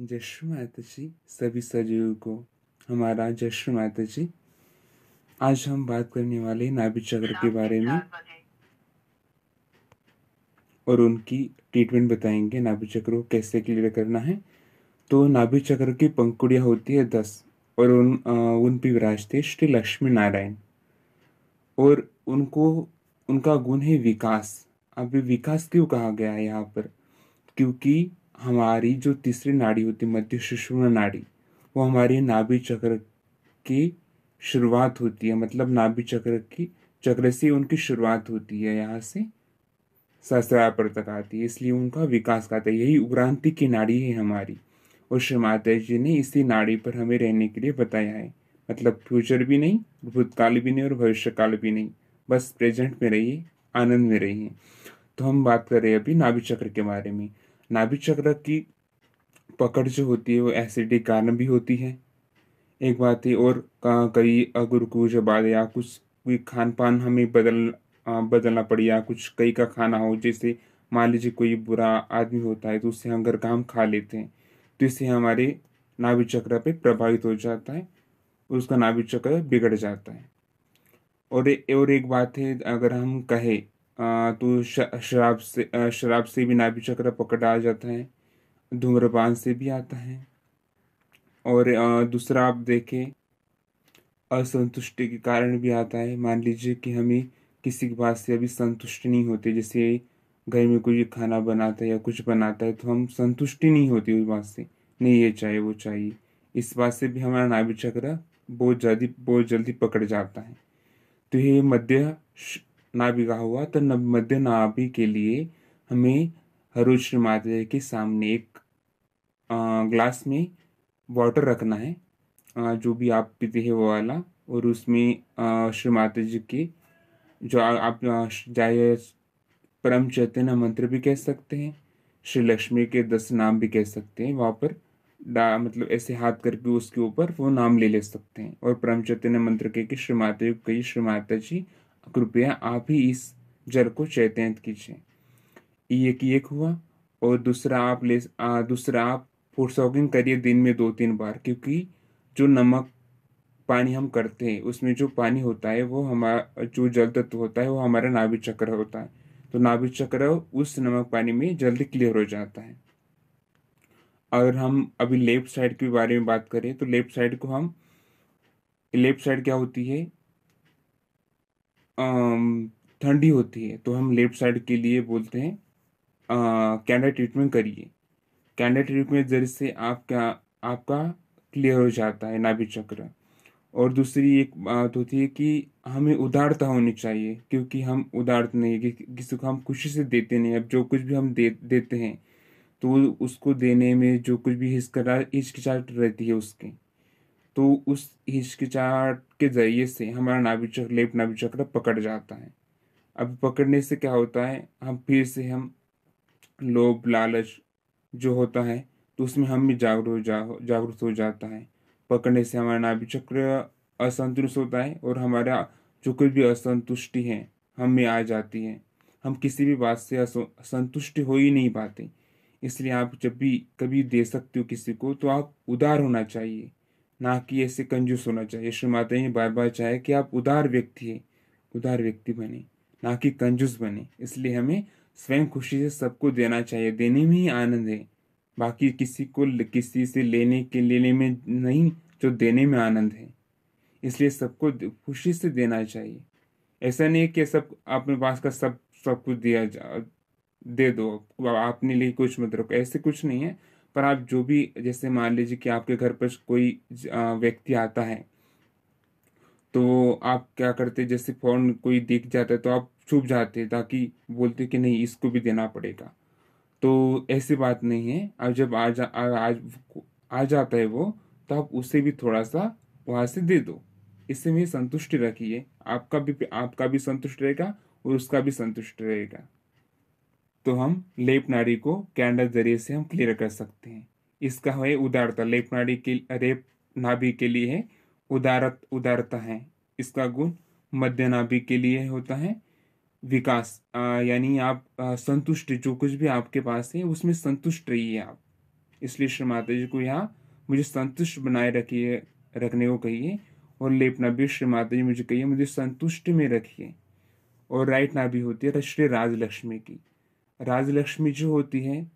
जश्न माता जी सभी सजीवों को हमारा जश्न माता जी आज हम बात करने वाले नाभि चक्र के बारे में और उनकी ट्रीटमेंट बताएंगे नाभि चक्र को कैसे क्लियर करना है तो नाभि चक्र की पंखुड़िया होती है दस और उन आ, उन पे विराजते श्री लक्ष्मी नारायण और उनको उनका गुण है विकास अभी विकास क्यों कहा गया है यहाँ पर क्योंकि हमारी जो तीसरी नाड़ी होती है मध्य सुषुम्न नाड़ी वो हमारी नाभि चक्र की शुरुआत होती है मतलब नाभि चक्र की चक्र से उनकी शुरुआत होती है यहाँ से पर तक आती है इसलिए उनका विकास कहता है यही उग्रांति की नाड़ी है हमारी और श्री माता जी ने इसी नाड़ी पर हमें रहने के लिए बताया है मतलब फ्यूचर भी नहीं भूतकाल भी नहीं और भविष्यकाल भी नहीं बस प्रेजेंट में रहिए आनंद में रहिए तो हम बात कर रहे हैं अभी नाभि चक्र के बारे में नाभिक चक्र की पकड़ जो होती है वो एसिड के कारण भी होती है एक बात है और कई गुरुकुज बाद या कुछ कोई खान पान हमें बदल बदलना पड़े या कुछ कई का खाना हो जैसे मान लीजिए कोई बुरा आदमी होता है तो उससे हम घर का हम खा लेते हैं तो इससे हमारे नाभिक चक्र पे प्रभावित हो जाता है और उसका नाभिक चक्र बिगड़ जाता है और ए, और एक बात है अगर हम कहें तो शराब से शराब से भी नाभि चक्र पकड़ आ जाता है धूम्रपान से भी आता है और दूसरा आप देखें असंतुष्टि के कारण भी आता है मान लीजिए कि हमें किसी की बात से अभी संतुष्ट नहीं होती जैसे घर में कोई खाना बनाता है या कुछ बनाता है तो हम संतुष्टि नहीं होती उस बात से नहीं ये चाहिए वो चाहिए इस बात से भी हमारा नाभि चक्र बहुत जल्दी बहुत जल्दी पकड़ जाता है तो ये मध्य नाभिका हुआ तो मध्य नाभि के लिए हमें हरुश्री माता के सामने एक ग्लास में वाटर रखना है जो भी आप पीते हैं वो वाला और उसमें श्री माता जी के जो आप जाय परम चैतन्य मंत्र भी कह सकते हैं श्री लक्ष्मी के दस नाम भी कह सकते हैं वहाँ पर डा मतलब ऐसे हाथ करके उसके ऊपर वो नाम ले ले सकते हैं और परम चैतन्य मंत्र के कि श्री माता कही श्री माता जी कृपया आप ही इस जल को चैतन्य कीजिए एक एक हुआ और दूसरा आप ले आ, दूसरा आप फूड सॉगिंग करिए दिन में दो तीन बार क्योंकि जो नमक पानी हम करते हैं उसमें जो पानी होता है वो हमारा जो जल तत्व होता है वो हमारा नाभि चक्र होता है तो नाभि चक्र उस नमक पानी में जल्दी क्लियर हो जाता है अगर हम अभी लेफ्ट साइड के बारे में बात करें तो लेफ्ट साइड को हम लेफ्ट साइड क्या होती है ठंडी होती है तो हम लेफ्ट साइड के लिए बोलते हैं कैंडा ट्रीटमेंट करिए कैंडा ट्रीटमेंट जरिए से आपका आपका क्लियर हो जाता है नाभि चक्र और दूसरी एक बात होती है कि हमें उदारता होनी चाहिए क्योंकि हम उदारत नहीं कि, किसी को हम खुशी से देते नहीं अब जो कुछ भी हम दे देते हैं तो उसको देने में जो कुछ भी हिचकरा हिचकिचाहट रहती है उसकी तो उस हिचकिचाहट के ज़रिए से हमारा नाभि चक्र नाभिचक्र नाभि चक्र पकड़ जाता है अब पकड़ने से क्या होता है हम फिर से हम लोभ लालच जो होता है तो उसमें हम भी जागरूक जा जागरूक हो जाता है पकड़ने से हमारा नाभि चक्र होता है और हमारा जो कोई भी असंतुष्टि है हम में आ जाती है हम किसी भी बात से असंतुष्ट हो ही नहीं पाते इसलिए आप जब भी कभी दे सकते हो किसी को तो आप उदार होना चाहिए ना कि ऐसे कंजूस होना चाहिए श्री माता ने बार बार चाहे कि आप उदार व्यक्ति है उदार व्यक्ति बने ना कि कंजूस बने इसलिए हमें स्वयं खुशी से सबको देना चाहिए देने में ही आनंद है बाकी किसी को किसी से लेने के लेने में नहीं जो देने में आनंद है इसलिए सबको खुशी से देना चाहिए ऐसा नहीं कि सब अपने पास का सब सब कुछ दिया जा दे दो आपने लिए कुछ मत रखो ऐसे कुछ नहीं है पर आप जो भी जैसे मान लीजिए कि आपके घर पर कोई व्यक्ति आता है तो आप क्या करते जैसे फ़ोन कोई दिख जाता है तो आप छुप जाते ताकि बोलते कि नहीं इसको भी देना पड़ेगा तो ऐसी बात नहीं है अब जब आ जा आ, आ, आ जाता है वो तो आप उसे भी थोड़ा सा वहाँ से दे दो इससे भी संतुष्टि रखिए आपका भी आपका भी संतुष्ट रहेगा और उसका भी संतुष्ट रहेगा तो हम लेप नाड़ी को कैंडल जरिए से हम क्लियर कर सकते हैं इसका है उदारता लेप नाड़ी के रेप नाभि के लिए है उदारत उदारता है इसका गुण मध्य नाभि के लिए होता है विकास यानी आप आ, संतुष्ट जो कुछ भी आपके पास है उसमें संतुष्ट रहिए आप इसलिए श्री माता जी को यहाँ मुझे संतुष्ट बनाए रखिए रखने को कहिए और लेप नाभि श्री माता जी मुझे कहिए मुझे संतुष्ट में रखिए और राइट नाभि होती है श्री राजलक्ष्मी की राजलक्ष्मी जो होती हैं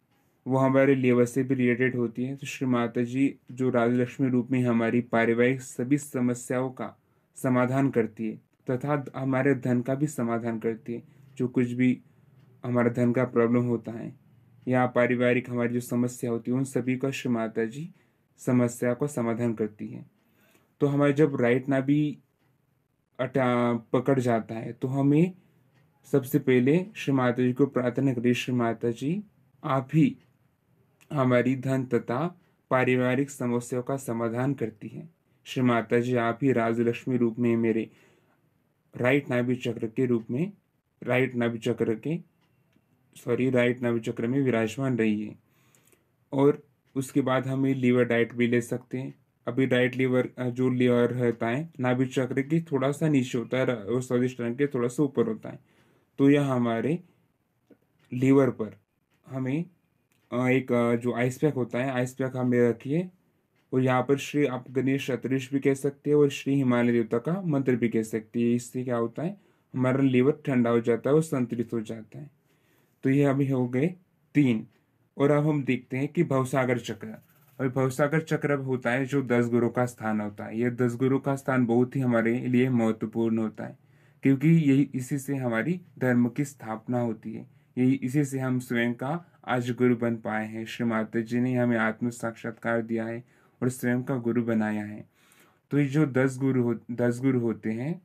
वो हमारे लेवर से भी रिलेटेड होती हैं तो श्री माता जी जो राजलक्ष्मी रूप में हमारी पारिवारिक सभी समस्याओं का समाधान करती है तथा हमारे धन का भी समाधान करती है जो कुछ भी हमारा धन का प्रॉब्लम होता है या पारिवारिक हमारी जो समस्या होती है उन सभी का श्री माता जी समस्या को समाधान करती है तो हमारे जब राइट ना भी अटा पकड़ जाता है तो हमें सबसे पहले श्री माता जी को प्रार्थना करिए श्री माता जी आप ही हमारी धन तथा पारिवारिक समस्याओं का समाधान करती हैं श्री माता जी आप ही राजलक्ष्मी रूप में मेरे राइट नाभि चक्र के रूप में राइट नाभि चक्र के सॉरी राइट नाभि चक्र में विराजमान रही है और उसके बाद हम ये लीवर डाइट भी ले सकते हैं अभी डाइट लीवर जो लीवर रहता है नाभि चक्र के थोड़ा सा नीचे होता है और स्वादिष्ट रंग के थोड़ा सा ऊपर होता है तो यह हमारे लीवर पर हमें एक जो आइस पैक होता है आइस पैक हमें रखिए और यहाँ पर श्री आप गणेश अतरिश भी कह सकते हैं और श्री हिमालय देवता का मंत्र भी कह सकते हैं इससे क्या होता है हमारा लीवर ठंडा हो जाता है और संतुलित हो जाता है तो ये अभी हो गए तीन और अब हम देखते हैं कि भवसागर चक्र और भवसागर चक्र होता है जो दस गुरु का स्थान होता है यह दस गुरु का स्थान बहुत ही हमारे लिए महत्वपूर्ण होता है क्योंकि यही इसी से हमारी धर्म की स्थापना होती है यही इसी से हम स्वयं का आज गुरु बन पाए हैं श्री माता जी ने हमें आत्म साक्षात्कार दिया है और स्वयं का गुरु बनाया है तो ये जो दस गुरु हो दस गुरु होते हैं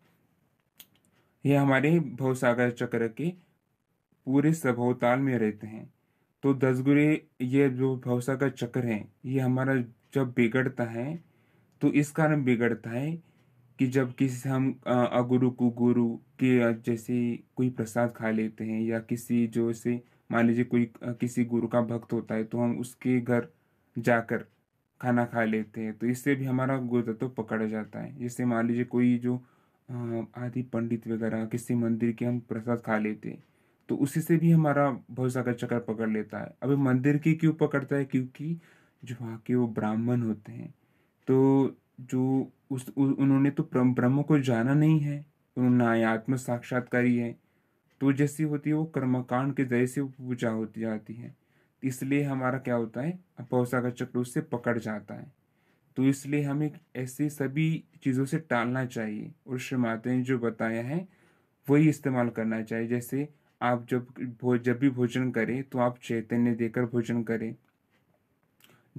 ये हमारे भवसागर चक्र के पूरे सभोताल में रहते हैं तो दस गुरु ये जो भवसागर चक्र है ये हमारा जब बिगड़ता है तो इस कारण बिगड़ता है कि जब किसी हम अगुरु गुरु के जैसे कोई प्रसाद खा लेते हैं या किसी जो से मान लीजिए कोई किसी गुरु का भक्त होता है तो हम उसके घर जाकर खाना खा लेते हैं तो इससे भी हमारा तो पकड़ा जाता है जैसे मान लीजिए कोई जो आदि पंडित वगैरह किसी मंदिर के हम प्रसाद खा लेते हैं तो उसी से भी हमारा बहुत सारा चक्कर पकड़ लेता है अभी मंदिर की क्यों पकड़ता है क्योंकि जो वहाँ के वो ब्राह्मण होते हैं तो जो उस उ, उन्होंने तो ब्रह्म को जाना नहीं है उन्होंने ना आत्म साक्षात्कारी है तो जैसी होती है वो कर्मकांड के जरिए से पूजा होती जाती है इसलिए हमारा क्या होता है पौषा का चक्र उससे पकड़ जाता है तो इसलिए हमें ऐसे सभी चीज़ों से टालना चाहिए और माता ने जो बताया है वही इस्तेमाल करना चाहिए जैसे आप जब जब भी भोजन करें तो आप चैतन्य देकर भोजन करें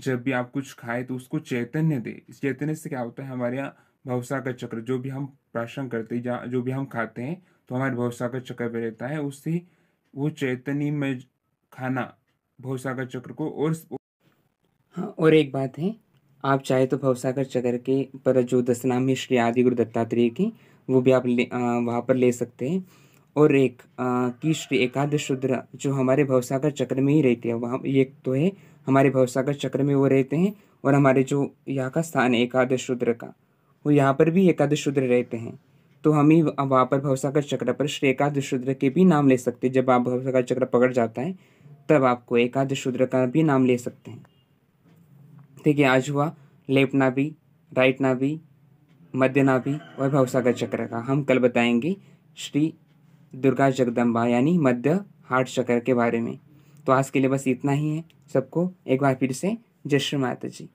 जब भी आप कुछ खाए तो उसको चैतन्य दे इस चैतन्य से क्या होता है हमारे यहाँ भवसा का चक्र जो भी हम प्राशन करते हैं जो भी हम खाते हैं तो हमारे भवसा का चक्र पर रहता है उससे वो चैतन्य में खाना भवसागर चक्र को और हाँ और एक बात है आप चाहे तो भवसागर चक्र के पर जो दस नाम है श्री आदि गुरु दत्तात्रेय की वो भी आप ले वहाँ पर ले सकते हैं और एक आ, की श्री एकादश शुद्र जो हमारे भवसागर चक्र में ही रहती है वहाँ एक तो है हमारे भवसागर चक्र में वो रहते हैं और हमारे जो यहाँ का स्थान है एकादश रुद्र का वो यहाँ पर भी एकादश रुद्र रहते हैं तो हम ही वहाँ पर भवसागर चक्र पर श्री एकादश रुद्र के भी नाम ले सकते हैं जब आप भवसागर चक्र पकड़ जाता है तब आपको एकादश रुद्र का भी नाम ले सकते हैं ठीक है आज हुआ लेफ्ट नाभि राइट नाभि मध्य नाभि और भवसागर चक्र का हम कल बताएंगे श्री दुर्गा जगदम्बा यानी मध्य हार्ट चक्र के बारे में तो आज के लिए बस इतना ही है सबको एक बार फिर से जय श्री माता जी